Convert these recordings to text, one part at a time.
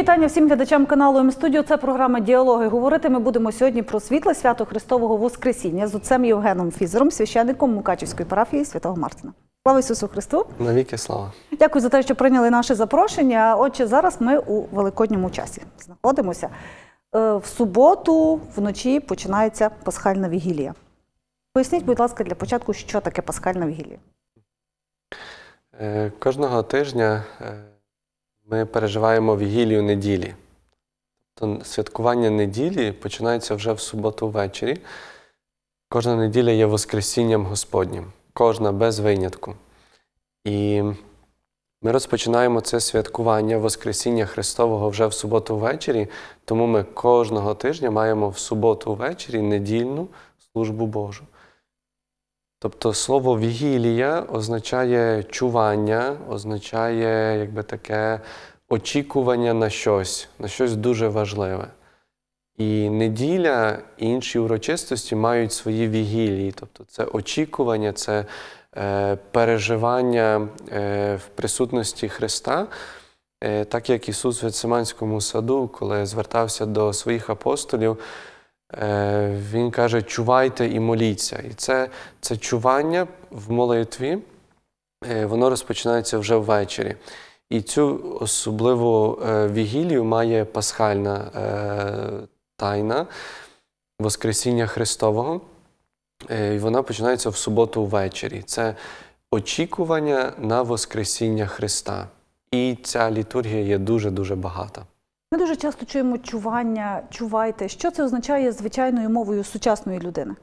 вітання всім глядачам каналу М-студіо. Це програма діалоги. Говорити ми будемо сьогодні про світле свято Христового Воскресіння з отцем Євгеном Фізером, священником Мукачівської парафії Святого Мартина. Слава Ісусу Христу! Навіки слава! Дякую за те, що прийняли наше запрошення. Отже, зараз ми у великодньому часі знаходимося. Е, в суботу вночі починається пасхальна вігілія. Поясніть, будь ласка, для початку, що таке пасхальна вігілія? Е, кожного тижня е, ми переживаємо вігілію неділі. Тобто святкування неділі починається вже в суботу ввечері. Кожна неділя є Воскресінням Господнім, кожна без винятку. І ми розпочинаємо це святкування Воскресіння Христового вже в суботу ввечері, тому ми кожного тижня маємо в суботу ввечері недільну службу Божу. Тобто слово вігілія означає чування, означає якби таке очікування на щось, на щось дуже важливе. І неділя і інші урочистості мають свої вігілії, тобто це очікування, це е, переживання е, в присутності Христа, е, так як Ісус в Гециманському саду, коли звертався до своїх апостолів. Е, він каже, чувайте і моліться. І це це чування в молитві, е, воно розпочинається вже ввечері. І цю особливу е, вігілію має пасхальна тайна Воскресіння Христового. І вона починається в суботу ввечері. Це очікування на Воскресіння Христа. І ця літургія є дуже-дуже багата. Ми дуже часто чуємо чування, чувайте. Що це означає звичайною мовою сучасної людини?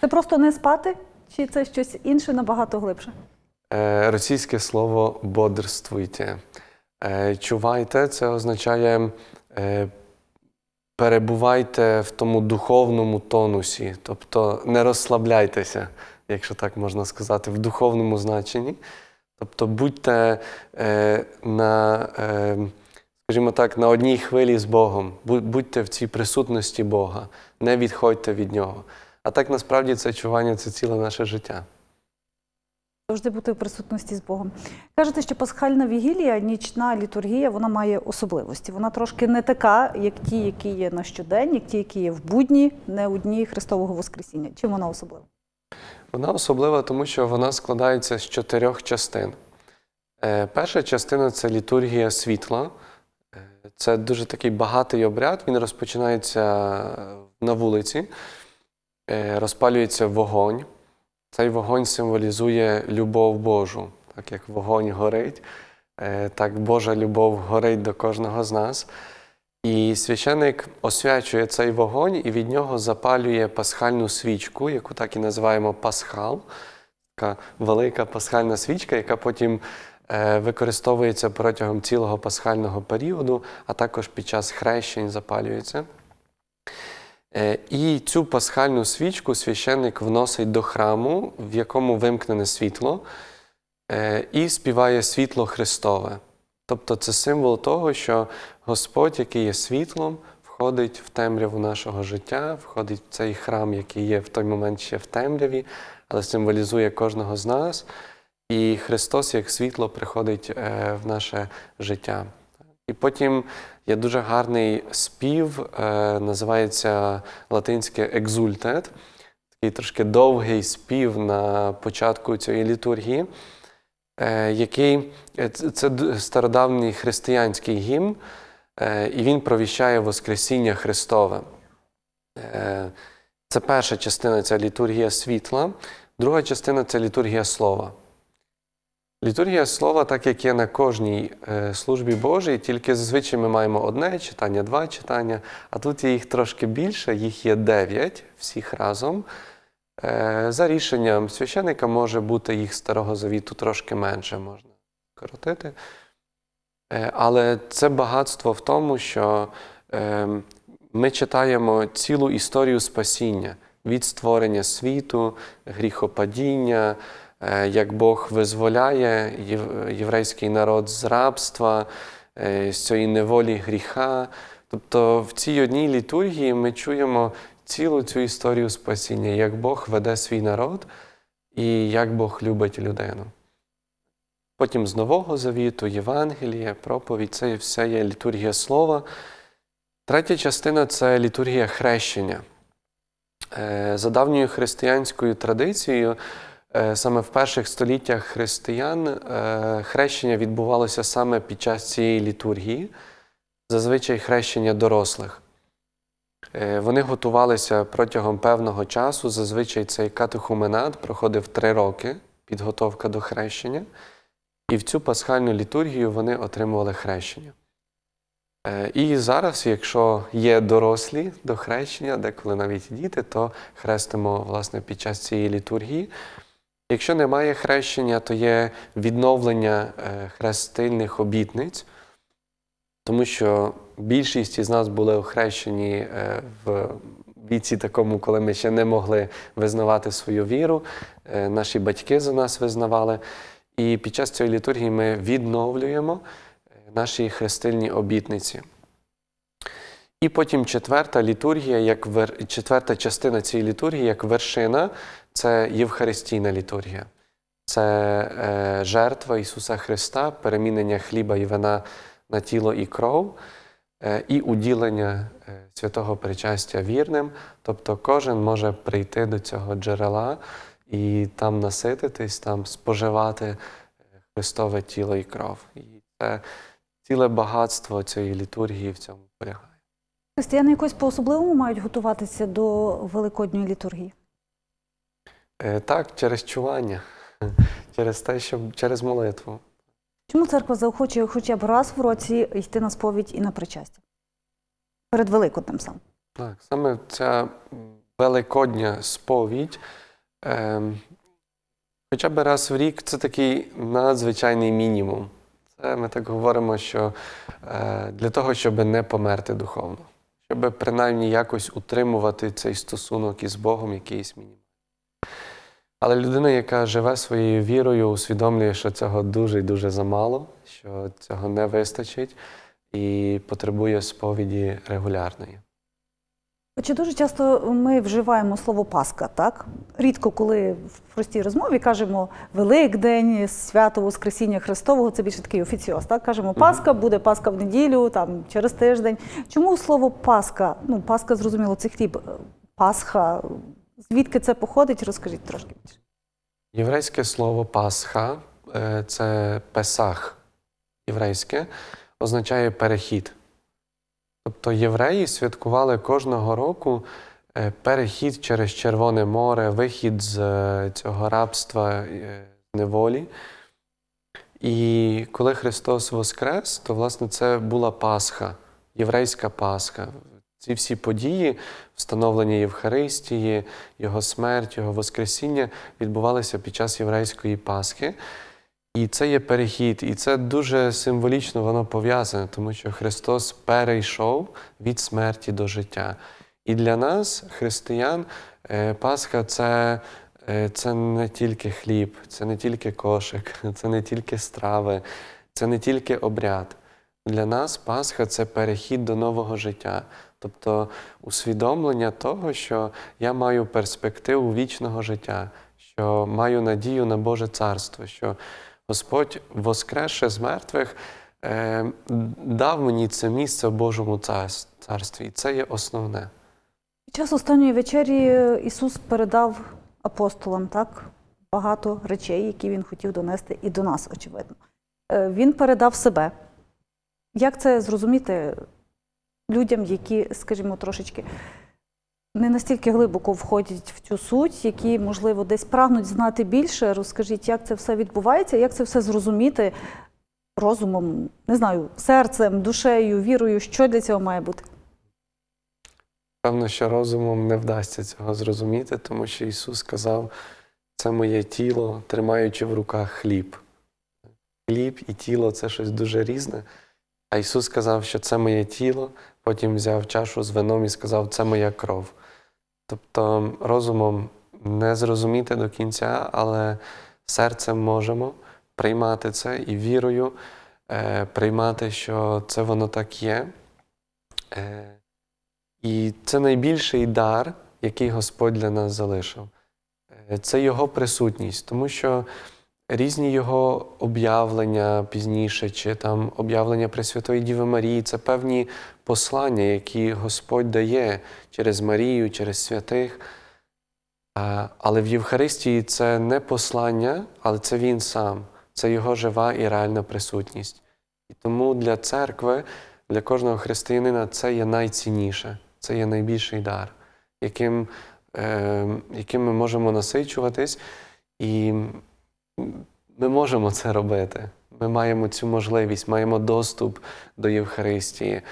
Це просто не спати, чи це щось інше набагато глибше? Е, російське слово бодрствуйте. Е, чувайте це означає е, перебувайте в тому духовному тонусі, тобто не розслабляйтеся, якщо так можна сказати, в духовному значенні. Тобто будьте е, на скажімо так, на одній хвилі з Богом. Будьте в цій присутності Бога, не відходьте від Нього. А так насправді це чування це ціле наше життя. Завжди бути в присутності з Богом. Кажете, що пасхальна вігілія, нічна літургія, вона має особливості. Вона трошки не така, як ті, які є на щодень, як ті, які є в будні, не у дні Христового Воскресіння. Чим вона особлива? Вона особлива, тому що вона складається з чотирьох частин. Е, перша частина це літургія світла. Це дуже такий багатий обряд. Він розпочинається е, на вулиці, е, розпалюється вогонь. Цей вогонь символізує любов Божу, так як вогонь горить, е, так Божа любов горить до кожного з нас. І священик освячує цей вогонь і від нього запалює пасхальну свічку, яку так і називаємо пасхал. Така велика пасхальна свічка, яка потім Е, використовується протягом цілого пасхального періоду, а також під час хрещень запалюється. Е, і цю пасхальну свічку священник вносить до храму, в якому вимкнене світло, е, і співає світло Христове. Тобто це символ того, що Господь, який є світлом, входить в темряву нашого життя, входить в цей храм, який є в той момент ще в темряві, але символізує кожного з нас. І Христос як світло приходить е, в наше життя. І потім є дуже гарний спів, е, називається латинське екзультет, такий трошки довгий спів на початку цієї літургії, е, який це стародавній християнський гімн, і він провіщає Воскресіння Христове. Це перша частина це літургія світла, друга частина це літургія слова. Літургія слова, так як є на кожній е, службі Божій, тільки зазвичай ми маємо одне читання, два читання, а тут є їх трошки більше, їх є дев'ять всіх разом. Е, за рішенням священника може бути їх старого завіту трошки менше, можна коротити. Е, але це багатство в тому, що ми читаємо цілу історію спасіння від створення світу, гріхопадіння. Е, як Бог визволяє єврейський народ з рабства, е, з цієї неволі гріха. Тобто в цій одній літургії ми чуємо цілу цю історію спасіння, як Бог веде свій народ і як Бог любить людину. Потім з Нового Завіту, Євангелія, проповідь це все є літургія слова. Третя частина це літургія хрещення. Е, за давньою християнською традицією. Е, саме в перших століттях християн е, хрещення відбувалося саме під час цієї літургії, зазвичай хрещення дорослих. Е, вони готувалися протягом певного часу. Зазвичай цей катехуменат проходив три роки підготовка до хрещення, і в цю пасхальну літургію вони отримували хрещення. І зараз, якщо є дорослі до хрещення, деколи навіть діти, то хрестимо власне під час цієї літургії. Якщо немає хрещення, то є відновлення е, хрестильних обітниць, тому що більшість із нас були охрещені е, в віці такому, коли ми ще не могли визнавати свою віру, е, наші батьки за нас визнавали. І під час цієї літургії ми відновлюємо наші хрестильні обітниці. І потім четверта літургія, як вер... четверта частина цієї літургії, як вершина це Євхаристійна літургія, це е, жертва Ісуса Христа, перемінення хліба і вина на тіло і кров, е, і уділення е, святого причастя вірним. Тобто кожен може прийти до цього джерела і там насититись, там споживати е, Христове тіло і кров. І це ціле багатство цієї літургії в цьому полягає. Християни якось по особливому мають готуватися до великодньої літургії? Е, так, через чування, через те, що через молитву. Чому церква заохочує хоча б раз в році йти на сповідь і на причастя? Перед Великоднем сам. Так, саме ця великодня сповідь. Е, Хоча б раз в рік це такий надзвичайний мінімум. Це ми так говоримо, що е, для того, щоб не померти духовно щоб принаймні якось утримувати цей стосунок із Богом, якийсь мінімальний. Але людина, яка живе своєю вірою, усвідомлює, що цього дуже і дуже замало, що цього не вистачить, і потребує сповіді регулярної. Чи дуже часто ми вживаємо слово паска, так? Рідко, коли в простій розмові кажемо Великдень, свято Воскресіння Христового, це більше такий офіціоз, так? Кажемо Пасха, буде Пасха в неділю, там через тиждень. Чому слово Пасха? Ну, Пасха, зрозуміло, це хліб. Е, Пасха. Звідки це походить? Розкажіть трошки більше. Єврейське слово Пасха е, це песах єврейське, означає перехід. Тобто євреї святкували кожного року е, перехід через Червоне море, вихід з е, цього рабства е, неволі. І коли Христос Воскрес, то власне це була Пасха, єврейська Пасха. Ці всі події, встановлення Євхаристії, Його смерть, Його Воскресіння, відбувалися під час єврейської Пасхи. І це є перехід, і це дуже символічно воно пов'язане, тому що Христос перейшов від смерті до життя. І для нас, християн, е, Пасха це е, це не тільки хліб, це не тільки кошик, це не тільки страви, це не тільки обряд. Для нас Пасха це перехід до нового життя, тобто усвідомлення того, що я маю перспективу вічного життя, що маю надію на Боже Царство. що Господь воскресше з мертвих е, дав мені це місце в Божому царстві. І це є основне. Під час останньої вечері е, Ісус передав апостолам так багато речей, які Він хотів донести і до нас, очевидно. Е, він передав себе. Як це зрозуміти людям, які, скажімо, трошечки не настільки глибоко входять в цю суть, які, можливо, десь прагнуть знати більше. Розкажіть, як це все відбувається, як це все зрозуміти розумом, не знаю, серцем, душею, вірою, що для цього має бути? Певно, що розумом не вдасться цього зрозуміти, тому що Ісус сказав, це моє тіло, тримаючи в руках хліб. Хліб і тіло це щось дуже різне. А Ісус сказав, що це моє тіло, потім взяв чашу з вином і сказав, це моя кров. Тобто розумом не зрозуміти до кінця, але серцем можемо приймати це і вірою, е, приймати, що це воно так є. Е, І це найбільший дар, який Господь для нас залишив. Е, це Його присутність, тому що. Різні його об'явлення пізніше, чи там об'явлення Пресвятої Діви Марії це певні послання, які Господь дає через Марію, через святих. Але в Євхаристії це не послання, але це Він сам, це його жива і реальна присутність. І тому для церкви, для кожного християнина це є найцінніше, це є найбільший дар, яким, ем, яким ми можемо насичуватись. І ми можемо це робити. Ми маємо цю можливість, маємо доступ до Євхаристії.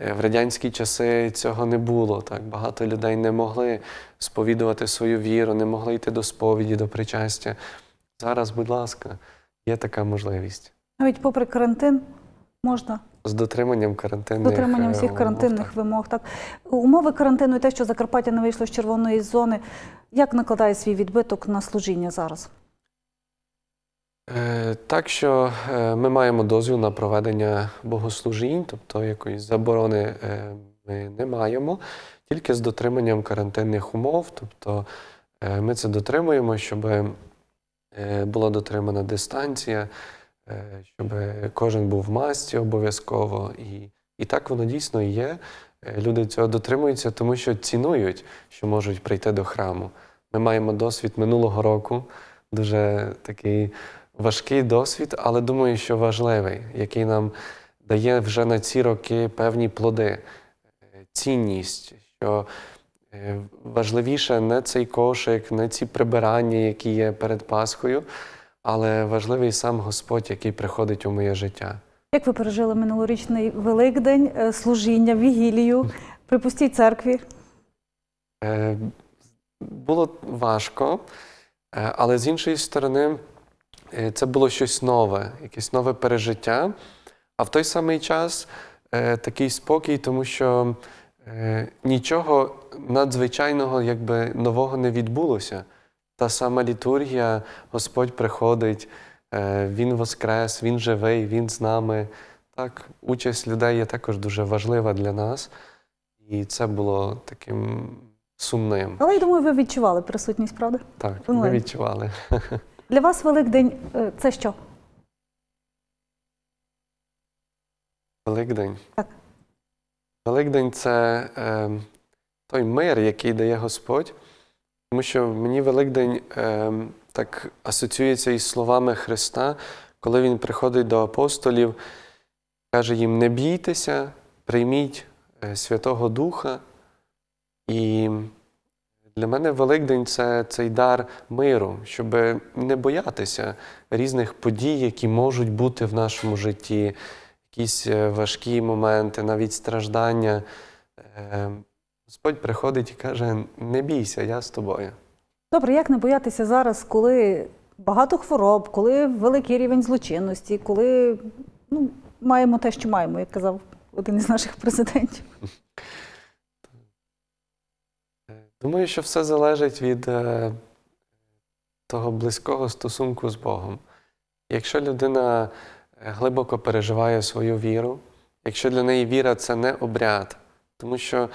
Е, в радянські часи цього не було. Так Багато людей не могли сповідувати свою віру, не могли йти до сповіді, до причастя. Зараз, будь ласка, є така можливість. Навіть попри карантин можна. З дотриманням карантинних З дотриманням всіх е, карантинних так. вимог. Так умови карантину і те, що Закарпаття не вийшло з червоної зони, як накладає свій відбиток на служіння зараз? Е, так що е, ми маємо дозвіл на проведення богослужінь, тобто якоїсь заборони е, ми не маємо, тільки з дотриманням карантинних умов. Тобто ми це дотримуємо, щоб була дотримана дистанція, щоб кожен був в масці обов'язково. І, І так воно дійсно є. Люди цього дотримуються, тому що цінують, що можуть прийти до храму. Ми маємо досвід минулого року, дуже такий важкий досвід, але думаю, що важливий, який нам дає вже на ці роки певні плоди, е, цінність, що е, важливіше не цей кошик, не ці прибирання, які є перед Пасхою, але важливий сам Господь, який приходить у моє життя. Як ви пережили минулорічний Великдень, е, служіння, вігілію при пустій церкві? Було важко, але з іншої сторони, Е, це було щось нове, якесь нове пережиття. А в той самий час е, такий спокій, тому що е, нічого надзвичайного, якби нового не відбулося. Та сама літургія, Господь приходить, Він воскрес, Він живий, Він з нами. Так, Участь людей є також дуже важлива для нас. І це було таким сумним. Але я думаю, ви відчували присутність, правда? Так, ми відчували. Для вас Великдень е, це що? Великдень. Так. Великдень це е, той мир, який дає Господь. Тому що мені Великдень е, так асоціюється із словами Христа, коли Він приходить до апостолів, каже їм: не бійтеся, прийміть е, Святого Духа. І для мене Великдень це цей дар миру, щоб не боятися різних подій, які можуть бути в нашому житті, якісь е, важкі моменти, навіть страждання. Ем, Господь приходить і каже: не бійся, я з тобою. Добре, як не боятися зараз, коли багато хвороб, коли великий рівень злочинності, коли ну, маємо те, що маємо, як казав один із наших президентів. Думаю, що все залежить від е, того близького стосунку з Богом. Якщо людина е, глибоко переживає свою віру, якщо для неї віра це не обряд, тому що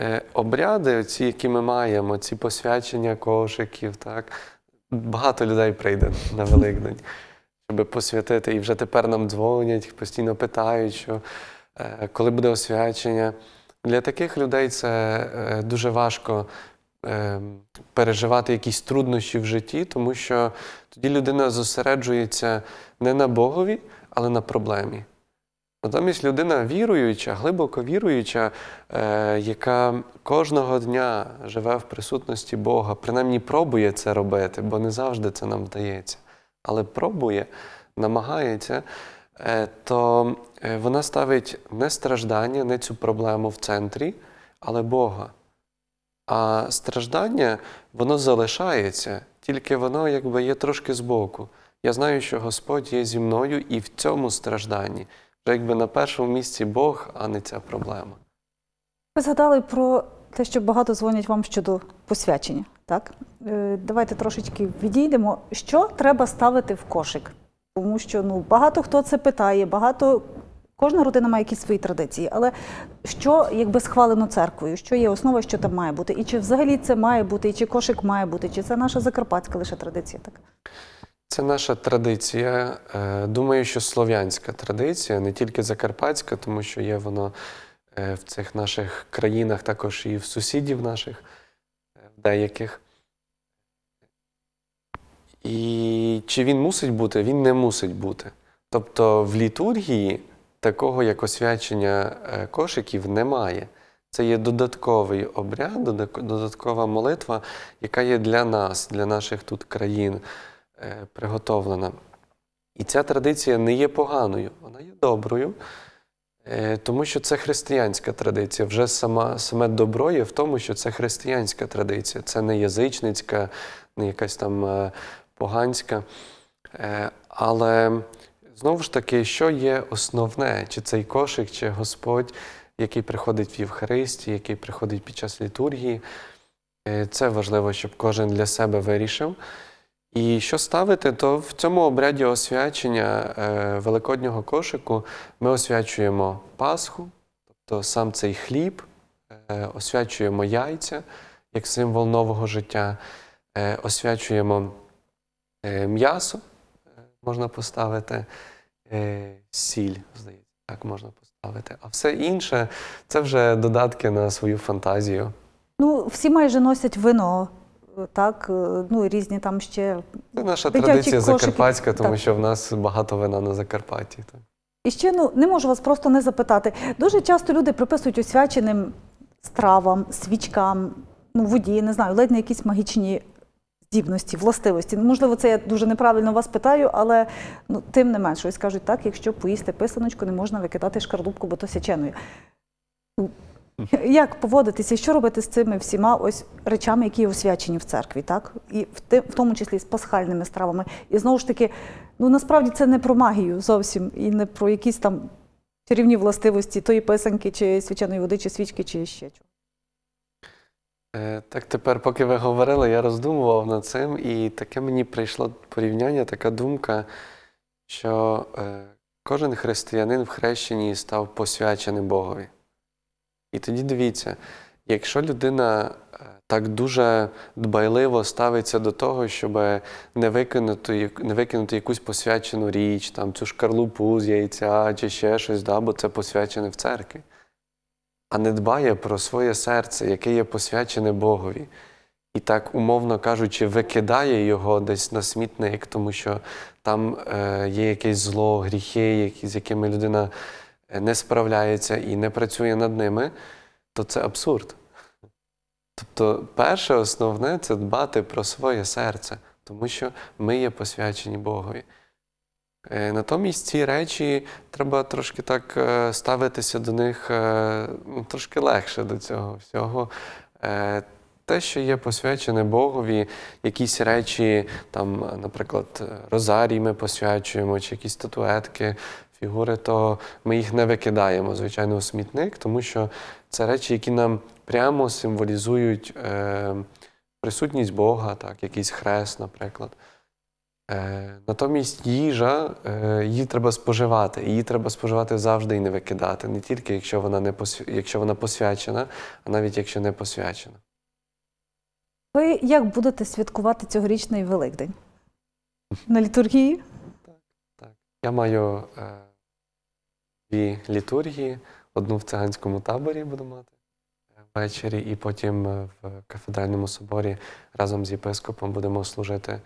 е, обряди, ці, які ми маємо, ці посвячення кошиків, так, багато людей прийде на Великдень, щоб посвятити. І вже тепер нам дзвонять, постійно питають, що е, коли буде освячення. Для таких людей це е, дуже важко е, переживати якісь труднощі в житті, тому що тоді людина зосереджується не на Богові, але на проблемі. Натомість людина віруюча, глибоко віруюча, е, яка кожного дня живе в присутності Бога, принаймні пробує це робити, бо не завжди це нам вдається, але пробує, намагається. Е, то е, вона ставить не страждання, не цю проблему в центрі, але Бога. А страждання, воно залишається, тільки воно якби є трошки збоку. Я знаю, що Господь є зі мною і в цьому стражданні. Вже якби на першому місці Бог, а не ця проблема. Ви згадали про те, що багато дзвонять вам щодо посвячення. Так, е, давайте трошечки відійдемо. Що треба ставити в кошик? Тому що ну багато хто це питає, багато кожна родина має якісь свої традиції. Але що якби схвалено церквою, що є основа, що там має бути, і чи взагалі це має бути, і чи кошик має бути, чи це наша закарпатська лише традиція? така? Це наша традиція. Е, думаю, що слов'янська традиція, не тільки закарпатська, тому що є воно е, в цих наших країнах, також і в сусідів наших, е, деяких. І чи він мусить бути, він не мусить бути. Тобто в літургії такого як освячення е, кошиків немає. Це є додатковий обряд, додаткова молитва, яка є для нас, для наших тут країн е, приготовлена. І ця традиція не є поганою, вона є доброю, е, тому що це християнська традиція. Вже сама, саме добро є в тому, що це християнська традиція, це не язичницька, не якась там поганська. Е, але знову ж таки, що є основне, чи цей кошик, чи Господь, який приходить в Євхаристі, який приходить під час літургії. Е, це важливо, щоб кожен для себе вирішив. І що ставити, то в цьому обряді освячення е, Великоднього кошику ми освячуємо Пасху, тобто сам цей хліб, освячуємо яйця як символ нового життя, освячуємо Е, м'ясо е, можна поставити, е, сіль, здається, так можна поставити. А все інше це вже додатки на свою фантазію. Ну, всі майже носять вино. Так, ну різні там ще Це наша традиція закарпатська, тому так. що в нас багато вина на Закарпатті. Так. І ще ну не можу вас просто не запитати. Дуже часто люди приписують освяченим стравам, свічкам, ну воді, не знаю, ледь не якісь магічні здібності, властивості. Ну, можливо, це я дуже неправильно вас питаю, але ну, тим не менше, ось кажуть так, якщо поїсти писаночку, не можна викидати шкарлупку, бо то січеною. Ну, як поводитися, що робити з цими всіма ось речами, які освячені в церкві, так? І в тим, в тому числі з пасхальними стравами. І знову ж таки, ну насправді це не про магію зовсім, і не про якісь там чарівні властивості тої писанки, чи свяченої води, чи свічки, чи ще чого. Е, так тепер, поки ви говорили, я роздумував над цим, і таке мені прийшло порівняння, така думка, що е, кожен християнин в хрещенні став посвячений Богові. І тоді дивіться, якщо людина е, так дуже дбайливо ставиться до того, щоб не викинути не викинути якусь посвячену річ, там цю шкарлупу з яйця чи ще щось, да, бо це посвячене в церкві а не дбає про своє серце, яке є посвячене Богові. І так, умовно кажучи, викидає його десь на смітник, тому що там е, є якесь зло, гріхи, які, з якими людина е, не справляється і не працює над ними, то це абсурд. Тобто, перше, основне це дбати про своє серце, тому що ми є посвячені Богові. Е, натомість ці речі треба трошки так е, ставитися до них е, ну, трошки легше до цього всього. Те, що є посвячене Богові, якісь речі, там, наприклад, розарій ми посвячуємо, чи якісь статуетки, фігури, то ми їх не викидаємо, звичайно, у смітник, тому що це речі, які нам прямо символізують присутність Бога, так, якийсь хрест, наприклад. Е, натомість їжа, е, її треба споживати. Її треба споживати завжди і не викидати, не тільки якщо вона не посв... якщо вона посвячена, а навіть якщо не посвячена. Ви як будете святкувати цьогорічний Великдень? На літургії? Так. так. Я маю е, дві літургії: одну в циганському таборі буду мати е, ввечері, і потім в кафедральному соборі разом з єпископом будемо служити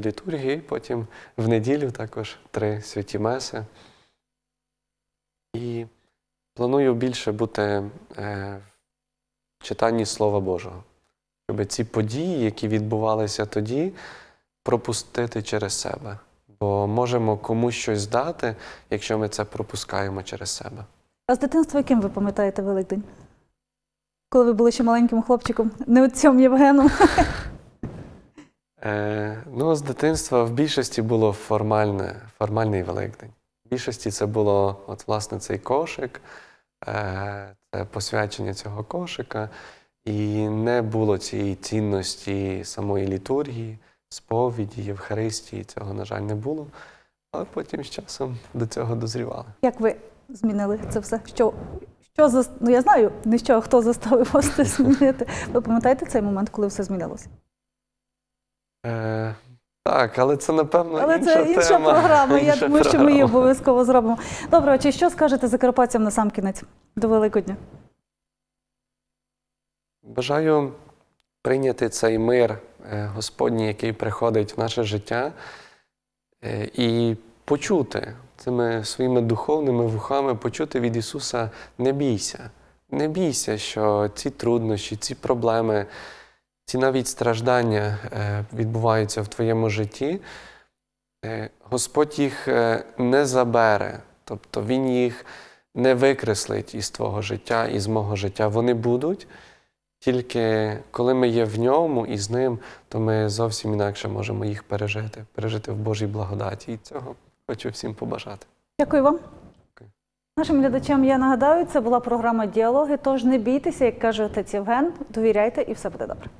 літургії, потім в неділю також три святі меси. І планую більше бути е, в читанні Слова Божого, щоб ці події, які відбувалися тоді, пропустити через себе. Бо можемо комусь щось дати, якщо ми це пропускаємо через себе. А з дитинства яким ви пам'ятаєте Великдень? Коли ви були ще маленьким хлопчиком, не цьому Євгеном. Е, Ну, з дитинства в більшості було формальне, формальний Великдень. В більшості це було от, власне цей кошик, е, це посвячення цього кошика, і не було цієї цінності самої літургії, сповіді, Євхаристії. Цього, на жаль, не було. Але потім з часом до цього дозрівали. Як ви змінили це все? Що що за... Ну я знаю, не що, хто заставив вас це змінити. Ви пам'ятаєте цей момент, коли все змінилося? Е, Так, але це напевно але інша це інша тема. програма. Інша Я думаю, що ми її обов'язково зробимо. Добре, чи що скажете закарпатцям на сам кінець до Великодня? Бажаю прийняти цей мир е, Господній, який приходить в наше життя, е, і почути цими своїми духовними вухами, почути від Ісуса не бійся. Не бійся, що ці труднощі, ці проблеми ці навіть страждання е, відбуваються в твоєму житті, е, Господь їх е, не забере, тобто Він їх не викреслить із твого життя, із мого життя. Вони будуть. Тільки коли ми є в ньому і з ним, то ми зовсім інакше можемо їх пережити, пережити в Божій благодаті. І цього хочу всім побажати. Дякую вам. Нашим глядачам я нагадаю, це була програма Діалоги. Тож не бійтеся, як каже отець Євген, довіряйте і все буде добре.